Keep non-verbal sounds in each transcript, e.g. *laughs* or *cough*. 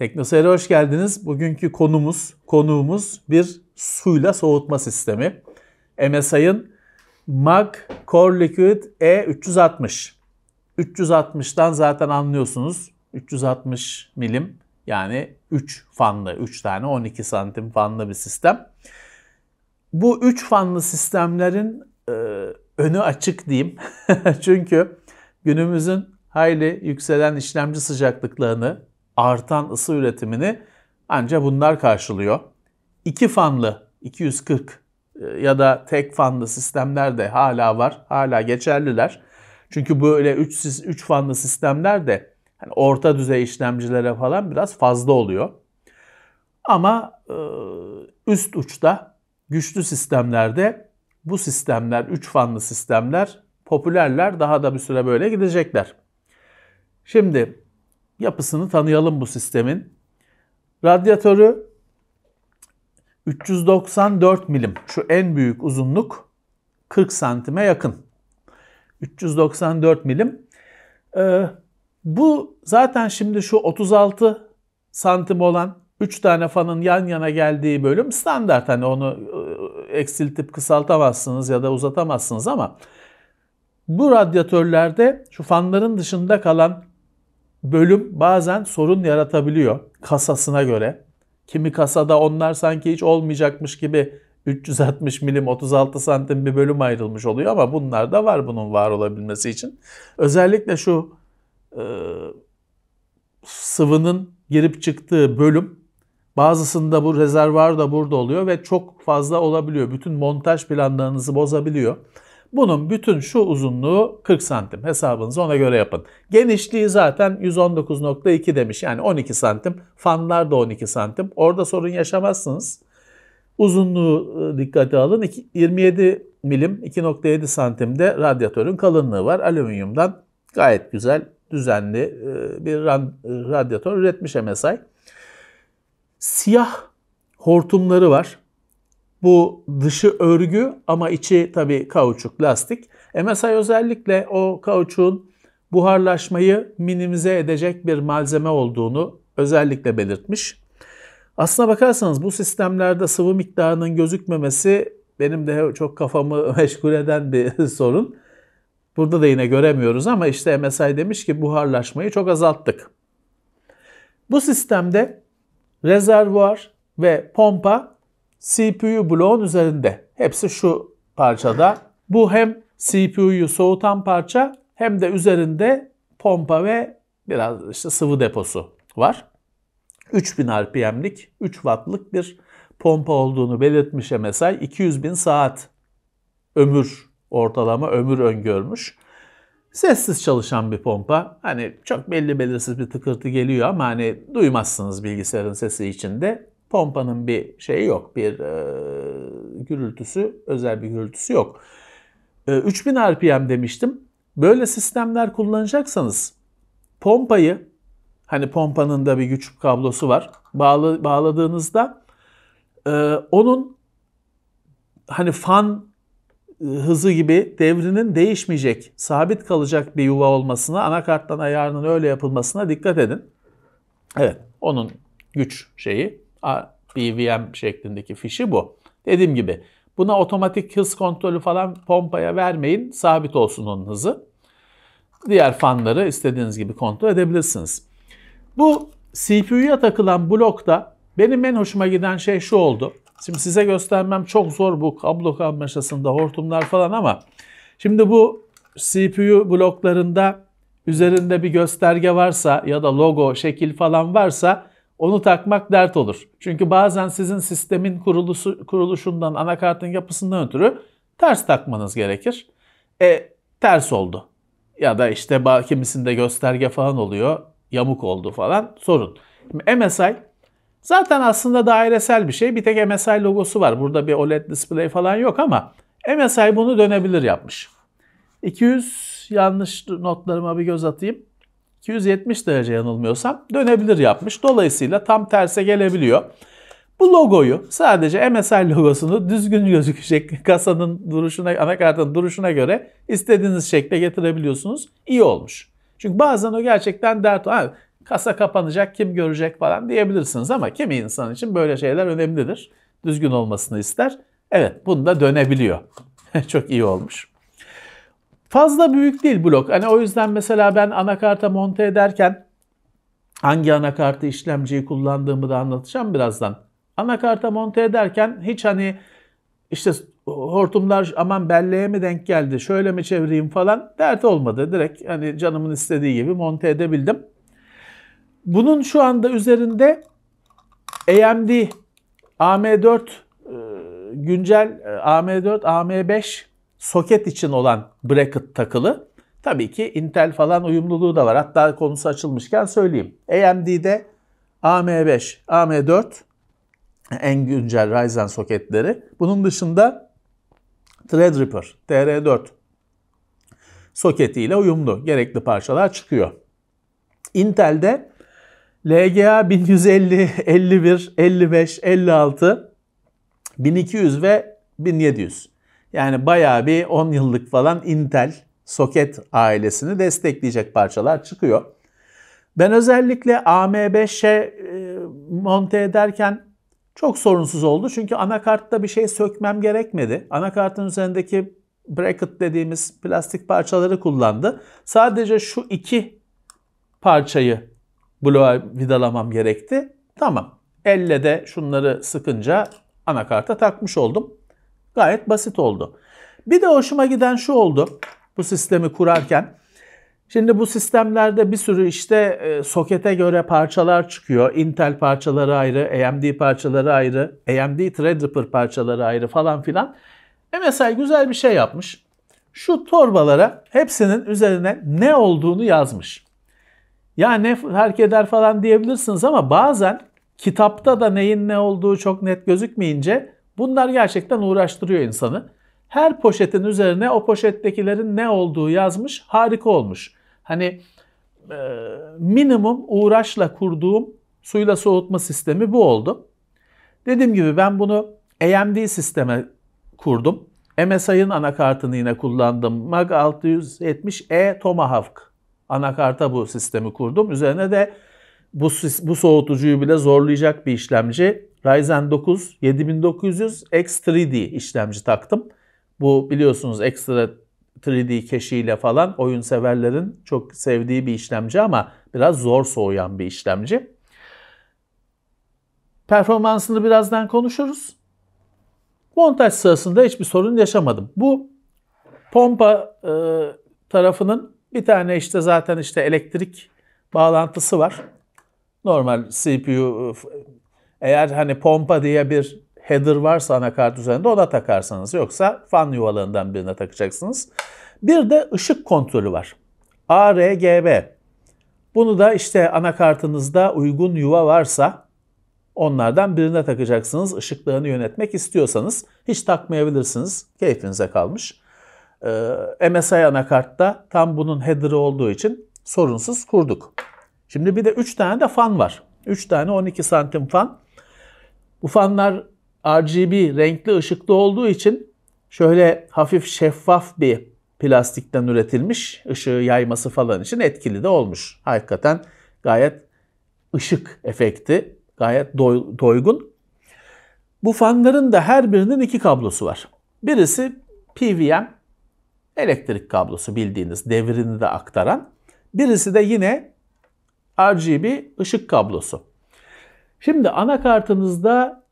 Teknoseyir'e hoş geldiniz. Bugünkü konumuz, konuğumuz bir suyla soğutma sistemi. MSI'ın MAG Core Liquid E360. 360'dan zaten anlıyorsunuz. 360 milim yani 3 fanlı, 3 tane 12 santim fanlı bir sistem. Bu 3 fanlı sistemlerin e, önü açık diyeyim. *laughs* Çünkü günümüzün hayli yükselen işlemci sıcaklıklarını artan ısı üretimini ancak bunlar karşılıyor. İki fanlı 240 e, ya da tek fanlı sistemler de hala var, hala geçerliler. Çünkü böyle 3 üç fanlı sistemler de yani orta düzey işlemcilere falan biraz fazla oluyor. Ama e, üst uçta güçlü sistemlerde bu sistemler, 3 fanlı sistemler popülerler. Daha da bir süre böyle gidecekler. Şimdi yapısını tanıyalım bu sistemin. Radyatörü 394 milim. Şu en büyük uzunluk 40 santime yakın. 394 milim. Ee, bu zaten şimdi şu 36 santim olan 3 tane fanın yan yana geldiği bölüm standart. Hani onu e, eksiltip kısaltamazsınız ya da uzatamazsınız ama bu radyatörlerde şu fanların dışında kalan bölüm bazen sorun yaratabiliyor kasasına göre. Kimi kasada onlar sanki hiç olmayacakmış gibi 360 milim 36 santim bir bölüm ayrılmış oluyor ama bunlar da var bunun var olabilmesi için. Özellikle şu e, sıvının girip çıktığı bölüm bazısında bu rezervuar da burada oluyor ve çok fazla olabiliyor. Bütün montaj planlarınızı bozabiliyor. Bunun bütün şu uzunluğu 40 santim. Hesabınızı ona göre yapın. Genişliği zaten 119.2 demiş. Yani 12 santim. Fanlar da 12 santim. Orada sorun yaşamazsınız. Uzunluğu e, dikkate alın. 27 milim 2.7 santimde radyatörün kalınlığı var. Alüminyumdan gayet güzel düzenli e, bir e, radyatör üretmiş MSI. Siyah hortumları var. Bu dışı örgü ama içi tabii kauçuk, lastik. MSI özellikle o kauçuğun buharlaşmayı minimize edecek bir malzeme olduğunu özellikle belirtmiş. Aslına bakarsanız bu sistemlerde sıvı miktarının gözükmemesi benim de çok kafamı *laughs* meşgul eden bir *laughs* sorun. Burada da yine göremiyoruz ama işte MSI demiş ki buharlaşmayı çok azalttık. Bu sistemde rezervuar ve pompa CPU bloğun üzerinde. Hepsi şu parçada. Bu hem CPU'yu soğutan parça hem de üzerinde pompa ve biraz işte sıvı deposu var. 3000 RPM'lik 3 wattlık bir pompa olduğunu belirtmiş MSI. 200 bin saat ömür ortalama ömür öngörmüş. Sessiz çalışan bir pompa. Hani çok belli belirsiz bir tıkırtı geliyor ama hani duymazsınız bilgisayarın sesi içinde. Pompanın bir şeyi yok, bir e, gürültüsü, özel bir gürültüsü yok. E, 3000 RPM demiştim. Böyle sistemler kullanacaksanız pompayı, hani pompanın da bir güç kablosu var, bağlı, bağladığınızda e, onun hani fan e, hızı gibi devrinin değişmeyecek, sabit kalacak bir yuva olmasına, anakarttan ayarının öyle yapılmasına dikkat edin. Evet, onun güç şeyi BVM şeklindeki fişi bu. Dediğim gibi buna otomatik hız kontrolü falan pompaya vermeyin. Sabit olsun onun hızı. Diğer fanları istediğiniz gibi kontrol edebilirsiniz. Bu CPU'ya takılan blokta benim en hoşuma giden şey şu oldu. Şimdi size göstermem çok zor bu kablo kavmaşasında hortumlar falan ama şimdi bu CPU bloklarında üzerinde bir gösterge varsa ya da logo, şekil falan varsa onu takmak dert olur. Çünkü bazen sizin sistemin kuruluşu, kuruluşundan, anakartın yapısından ötürü ters takmanız gerekir. E ters oldu. Ya da işte kimisinde gösterge falan oluyor. Yamuk oldu falan. Sorun. Şimdi MSI zaten aslında dairesel bir şey. Bir tek MSI logosu var. Burada bir OLED display falan yok ama MSI bunu dönebilir yapmış. 200 yanlış notlarıma bir göz atayım. 270 derece yanılmıyorsam dönebilir yapmış. Dolayısıyla tam terse gelebiliyor. Bu logoyu sadece MSI logosunu düzgün gözükecek *laughs* kasanın duruşuna, anakartın duruşuna göre istediğiniz şekle getirebiliyorsunuz. İyi olmuş. Çünkü bazen o gerçekten dert. olan kasa kapanacak kim görecek falan diyebilirsiniz ama kimi insan için böyle şeyler önemlidir. Düzgün olmasını ister. Evet bunu da dönebiliyor. *laughs* Çok iyi olmuş. Fazla büyük değil blok. Hani o yüzden mesela ben anakarta monte ederken hangi anakartı işlemciyi kullandığımı da anlatacağım birazdan. Anakarta monte ederken hiç hani işte hortumlar aman belleğe mi denk geldi şöyle mi çevireyim falan dert olmadı. Direkt hani canımın istediği gibi monte edebildim. Bunun şu anda üzerinde AMD AM4 e, güncel AM4 e, AM5 soket için olan bracket takılı. Tabii ki Intel falan uyumluluğu da var. Hatta konusu açılmışken söyleyeyim. AMD'de AM5, AM4 en güncel Ryzen soketleri. Bunun dışında Threadripper, TR4 soketiyle uyumlu. Gerekli parçalar çıkıyor. Intel'de LGA 1150, 51, 55, 56, 1200 ve 1700. Yani bayağı bir 10 yıllık falan Intel soket ailesini destekleyecek parçalar çıkıyor. Ben özellikle AM5'e e, monte ederken çok sorunsuz oldu. Çünkü anakartta bir şey sökmem gerekmedi. Anakartın üzerindeki bracket dediğimiz plastik parçaları kullandı. Sadece şu iki parçayı bloğa vidalamam gerekti. Tamam. Elle de şunları sıkınca anakarta takmış oldum. Gayet basit oldu. Bir de hoşuma giden şu oldu bu sistemi kurarken. Şimdi bu sistemlerde bir sürü işte e, sokete göre parçalar çıkıyor. Intel parçaları ayrı, AMD parçaları ayrı, AMD Threadripper parçaları ayrı falan filan. MSI güzel bir şey yapmış. Şu torbalara hepsinin üzerine ne olduğunu yazmış. Ya ne fark eder falan diyebilirsiniz ama bazen kitapta da neyin ne olduğu çok net gözükmeyince Bunlar gerçekten uğraştırıyor insanı. Her poşetin üzerine o poşettekilerin ne olduğu yazmış, harika olmuş. Hani e, minimum uğraşla kurduğum suyla soğutma sistemi bu oldu. Dediğim gibi ben bunu AMD sisteme kurdum. MSI'ın anakartını yine kullandım. Mag 670E Tomahawk anakarta bu sistemi kurdum. Üzerine de bu, bu soğutucuyu bile zorlayacak bir işlemci Ryzen 9 7900 X 3D işlemci taktım. Bu biliyorsunuz ekstra 3D keşiyle falan oyun severlerin çok sevdiği bir işlemci ama biraz zor soğuyan bir işlemci. Performansını birazdan konuşuruz. Montaj sırasında hiçbir sorun yaşamadım. Bu pompa e, tarafının bir tane işte zaten işte elektrik bağlantısı var. Normal CPU e, eğer hani pompa diye bir header varsa anakart üzerinde ona takarsanız yoksa fan yuvalarından birine takacaksınız. Bir de ışık kontrolü var. ARGB. Bunu da işte anakartınızda uygun yuva varsa onlardan birine takacaksınız. Işıklarını yönetmek istiyorsanız hiç takmayabilirsiniz. Keyfinize kalmış. Ee, MSI anakartta tam bunun header'ı olduğu için sorunsuz kurduk. Şimdi bir de 3 tane de fan var. 3 tane 12 santim fan. Bu fanlar RGB renkli ışıklı olduğu için şöyle hafif şeffaf bir plastikten üretilmiş. ışığı yayması falan için etkili de olmuş. Hakikaten gayet ışık efekti gayet doy, doygun. Bu fanların da her birinin iki kablosu var. Birisi PWM elektrik kablosu bildiğiniz devrini de aktaran. Birisi de yine RGB ışık kablosu. Şimdi anakartınızda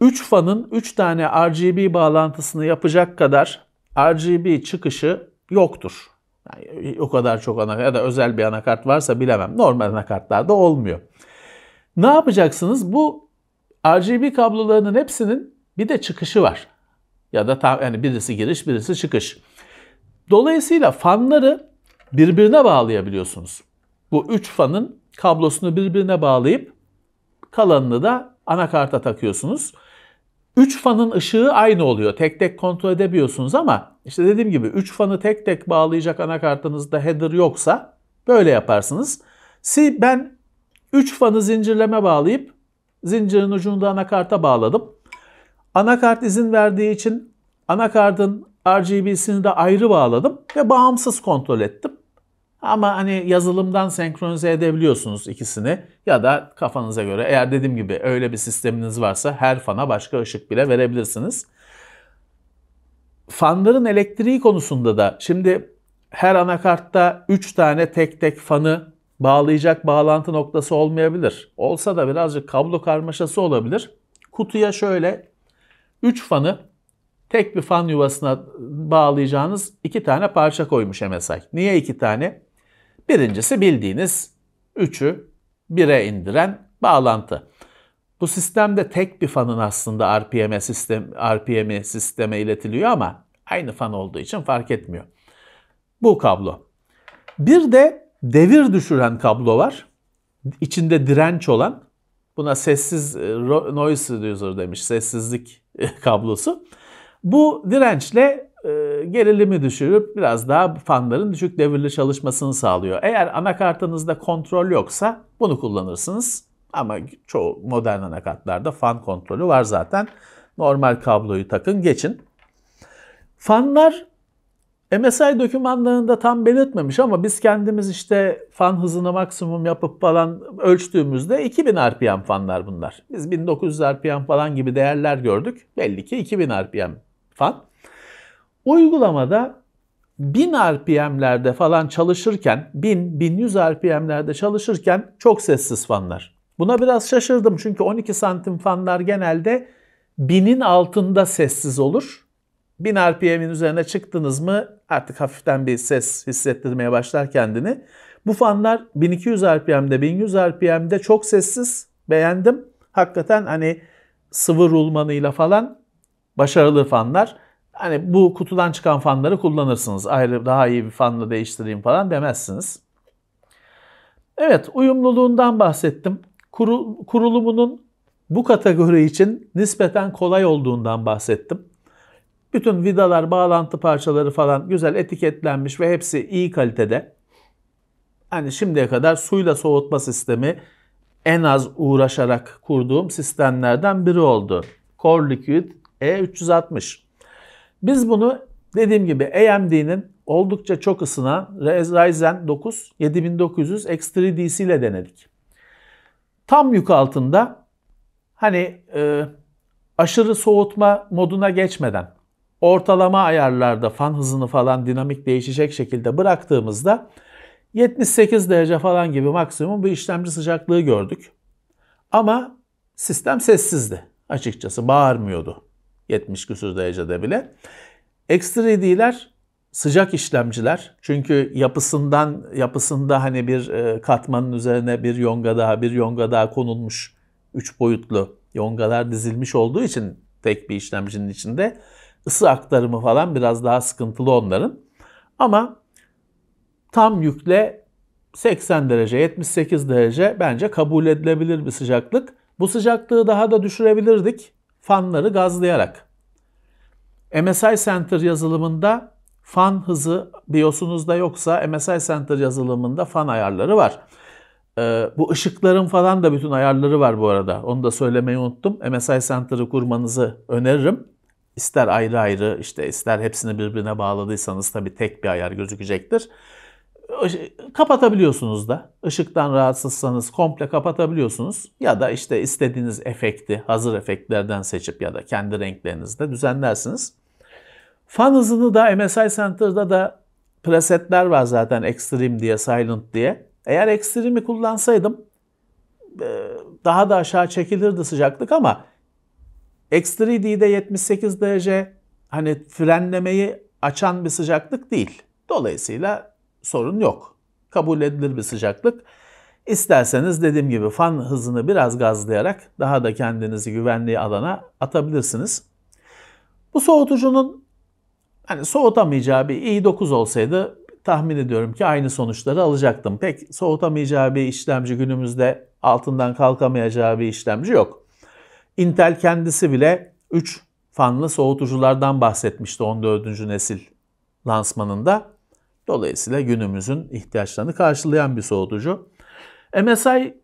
3 fanın 3 tane RGB bağlantısını yapacak kadar RGB çıkışı yoktur. Yani o kadar çok anakart ya da özel bir anakart varsa bilemem. Normal anakartlarda olmuyor. Ne yapacaksınız? Bu RGB kablolarının hepsinin bir de çıkışı var. Ya da tam yani birisi giriş, birisi çıkış. Dolayısıyla fanları birbirine bağlayabiliyorsunuz. Bu üç fanın kablosunu birbirine bağlayıp Kalanını da anakarta takıyorsunuz. 3 fanın ışığı aynı oluyor. Tek tek kontrol edebiliyorsunuz ama işte dediğim gibi 3 fanı tek tek bağlayacak anakartınızda header yoksa böyle yaparsınız. Si ben 3 fanı zincirleme bağlayıp zincirin ucunu da anakarta bağladım. Anakart izin verdiği için anakartın RGB'sini de ayrı bağladım ve bağımsız kontrol ettim. Ama hani yazılımdan senkronize edebiliyorsunuz ikisini ya da kafanıza göre eğer dediğim gibi öyle bir sisteminiz varsa her fana başka ışık bile verebilirsiniz. Fanların elektriği konusunda da şimdi her anakartta 3 tane tek tek fanı bağlayacak bağlantı noktası olmayabilir. Olsa da birazcık kablo karmaşası olabilir. Kutuya şöyle 3 fanı tek bir fan yuvasına bağlayacağınız iki tane parça koymuş MSI. Niye iki tane? Birincisi bildiğiniz 3'ü 1'e indiren bağlantı. Bu sistemde tek bir fanın aslında RPM sistem RPM sisteme iletiliyor ama aynı fan olduğu için fark etmiyor. Bu kablo. Bir de devir düşüren kablo var. İçinde direnç olan. Buna sessiz e, noise reducer demiş. Sessizlik e, kablosu. Bu dirençle ee, gerilimi düşürüp biraz daha fanların düşük devirli çalışmasını sağlıyor. Eğer anakartınızda kontrol yoksa bunu kullanırsınız. Ama çoğu modern anakartlarda fan kontrolü var zaten. Normal kabloyu takın geçin. Fanlar MSI dokümanlarında tam belirtmemiş ama biz kendimiz işte fan hızını maksimum yapıp falan ölçtüğümüzde 2000 RPM fanlar bunlar. Biz 1900 RPM falan gibi değerler gördük. Belli ki 2000 RPM fan. Uygulamada 1000 RPM'lerde falan çalışırken, 1000-1100 RPM'lerde çalışırken çok sessiz fanlar. Buna biraz şaşırdım çünkü 12 santim fanlar genelde 1000'in altında sessiz olur. 1000 RPM'in üzerine çıktınız mı artık hafiften bir ses hissettirmeye başlar kendini. Bu fanlar 1200 RPM'de, 1100 RPM'de çok sessiz. Beğendim. Hakikaten hani sıvı rulmanıyla falan başarılı fanlar hani bu kutudan çıkan fanları kullanırsınız. Ayrı daha iyi bir fanla değiştireyim falan demezsiniz. Evet uyumluluğundan bahsettim. Kuru, kurulumunun bu kategori için nispeten kolay olduğundan bahsettim. Bütün vidalar, bağlantı parçaları falan güzel etiketlenmiş ve hepsi iyi kalitede. Hani şimdiye kadar suyla soğutma sistemi en az uğraşarak kurduğum sistemlerden biri oldu. Core Liquid E360. Biz bunu dediğim gibi AMD'nin oldukça çok ısına Ryzen 9 7900 X3DC ile denedik. Tam yük altında hani e, aşırı soğutma moduna geçmeden ortalama ayarlarda fan hızını falan dinamik değişecek şekilde bıraktığımızda 78 derece falan gibi maksimum bir işlemci sıcaklığı gördük. Ama sistem sessizdi açıkçası bağırmıyordu. 70 küsur derecede bile. X3D'ler sıcak işlemciler. Çünkü yapısından yapısında hani bir e, katmanın üzerine bir yonga daha, bir yonga daha konulmuş üç boyutlu yongalar dizilmiş olduğu için tek bir işlemcinin içinde ısı aktarımı falan biraz daha sıkıntılı onların. Ama tam yükle 80 derece, 78 derece bence kabul edilebilir bir sıcaklık. Bu sıcaklığı daha da düşürebilirdik fanları gazlayarak. MSI Center yazılımında fan hızı BIOS'unuzda yoksa MSI Center yazılımında fan ayarları var. Ee, bu ışıkların falan da bütün ayarları var bu arada. Onu da söylemeyi unuttum. MSI Center'ı kurmanızı öneririm. İster ayrı ayrı işte ister hepsini birbirine bağladıysanız tabii tek bir ayar gözükecektir kapatabiliyorsunuz da. Işıktan rahatsızsanız komple kapatabiliyorsunuz. Ya da işte istediğiniz efekti hazır efektlerden seçip ya da kendi renklerinizde düzenlersiniz. Fan hızını da MSI Center'da da presetler var zaten Extreme diye, Silent diye. Eğer Extreme'i kullansaydım e, daha da aşağı çekilirdi sıcaklık ama X3D'de 78 derece hani frenlemeyi açan bir sıcaklık değil. Dolayısıyla sorun yok. Kabul edilir bir sıcaklık. İsterseniz dediğim gibi fan hızını biraz gazlayarak daha da kendinizi güvenli alana atabilirsiniz. Bu soğutucunun hani soğutamayacağı bir i9 olsaydı tahmin ediyorum ki aynı sonuçları alacaktım. Pek soğutamayacağı bir işlemci günümüzde altından kalkamayacağı bir işlemci yok. Intel kendisi bile 3 fanlı soğutuculardan bahsetmişti 14. nesil lansmanında. Dolayısıyla günümüzün ihtiyaçlarını karşılayan bir soğutucu. MSI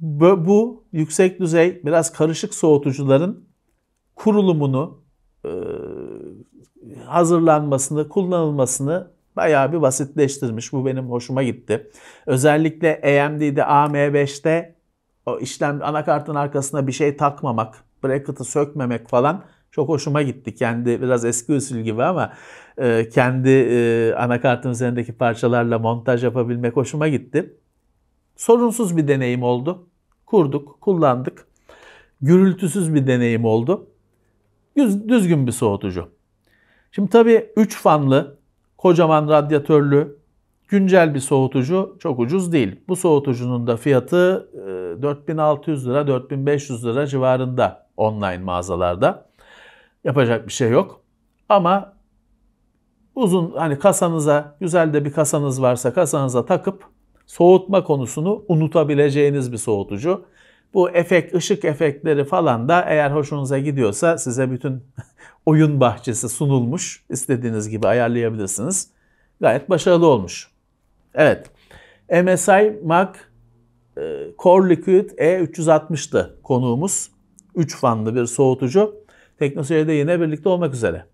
bu yüksek düzey biraz karışık soğutucuların kurulumunu, e, hazırlanmasını, kullanılmasını bayağı bir basitleştirmiş. Bu benim hoşuma gitti. Özellikle AMD'de AM5'te o işlem anakartın arkasına bir şey takmamak, bracket'ı sökmemek falan çok hoşuma gitti. Kendi biraz eski usul gibi ama e, kendi e, anakartın üzerindeki parçalarla montaj yapabilmek hoşuma gitti. Sorunsuz bir deneyim oldu. Kurduk, kullandık. Gürültüsüz bir deneyim oldu. Düz, düzgün bir soğutucu. Şimdi tabii 3 fanlı, kocaman radyatörlü, güncel bir soğutucu çok ucuz değil. Bu soğutucunun da fiyatı 4600 e, lira, 4500 lira civarında online mağazalarda. Yapacak bir şey yok. Ama uzun hani kasanıza güzel de bir kasanız varsa kasanıza takıp soğutma konusunu unutabileceğiniz bir soğutucu. Bu efekt, ışık efektleri falan da eğer hoşunuza gidiyorsa size bütün *laughs* oyun bahçesi sunulmuş. İstediğiniz gibi ayarlayabilirsiniz. Gayet başarılı olmuş. Evet. MSI Mac e, Core Liquid E360'tı konuğumuz. 3 fanlı bir soğutucu. Teknoseyir'de yine birlikte olmak üzere.